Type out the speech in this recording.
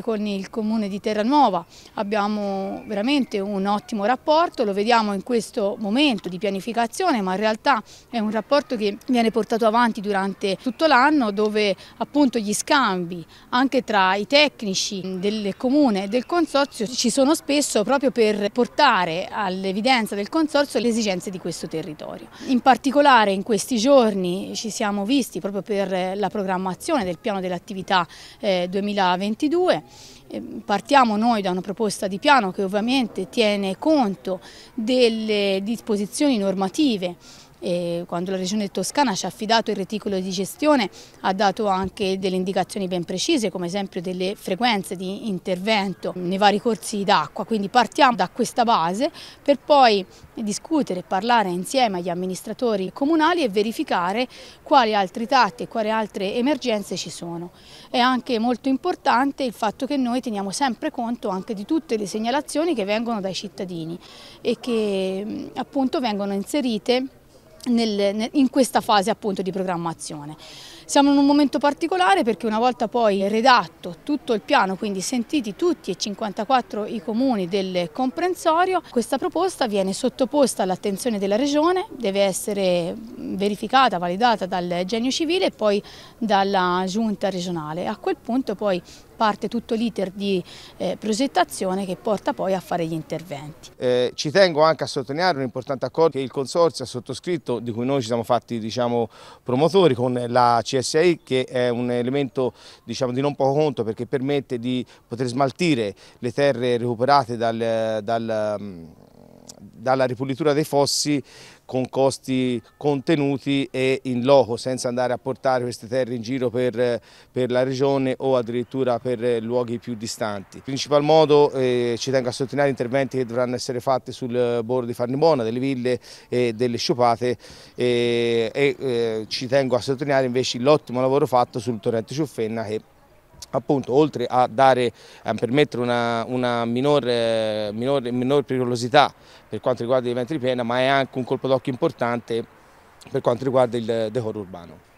Con il comune di Terranuova abbiamo veramente un ottimo rapporto, lo vediamo in questo momento di pianificazione, ma in realtà è un rapporto che viene portato avanti durante tutto l'anno dove appunto gli scambi anche tra i tecnici del comune e del consorzio ci sono spesso proprio per portare all'evidenza del consorzio le esigenze di questo territorio. In particolare in questi giorni ci siamo visti proprio per la programmazione del piano dell'attività 2022 eh, Ehm, partiamo noi da una proposta di piano che ovviamente tiene conto delle disposizioni normative e quando la Regione Toscana ci ha affidato il reticolo di gestione ha dato anche delle indicazioni ben precise come esempio delle frequenze di intervento nei vari corsi d'acqua, quindi partiamo da questa base per poi discutere e parlare insieme agli amministratori comunali e verificare quali altri tatti e quali altre emergenze ci sono. È anche molto importante il fatto che noi teniamo sempre conto anche di tutte le segnalazioni che vengono dai cittadini e che appunto vengono inserite nel, in questa fase appunto di programmazione. Siamo in un momento particolare perché una volta poi redatto tutto il piano, quindi sentiti tutti e 54 i comuni del comprensorio, questa proposta viene sottoposta all'attenzione della Regione, deve essere verificata, validata dal genio civile e poi dalla giunta regionale. A quel punto poi parte tutto l'iter di eh, progettazione che porta poi a fare gli interventi. Eh, ci tengo anche a sottolineare un importante accordo che il Consorzio ha sottoscritto, di cui noi ci siamo fatti diciamo, promotori con la CSI, che è un elemento diciamo, di non poco conto perché permette di poter smaltire le terre recuperate dal, dal dalla ripulitura dei fossi con costi contenuti e in loco, senza andare a portare queste terre in giro per, per la regione o addirittura per eh, luoghi più distanti. In principal modo eh, ci tengo a sottolineare interventi che dovranno essere fatti sul bordo di Farnimona, delle ville e delle sciupate e, eh, e eh, ci tengo a sottolineare invece l'ottimo lavoro fatto sul torrente Ciuffenna che appunto oltre a, dare, a permettere una, una minore, minore, minore pericolosità per quanto riguarda gli eventi di piena, ma è anche un colpo d'occhio importante per quanto riguarda il decoro urbano.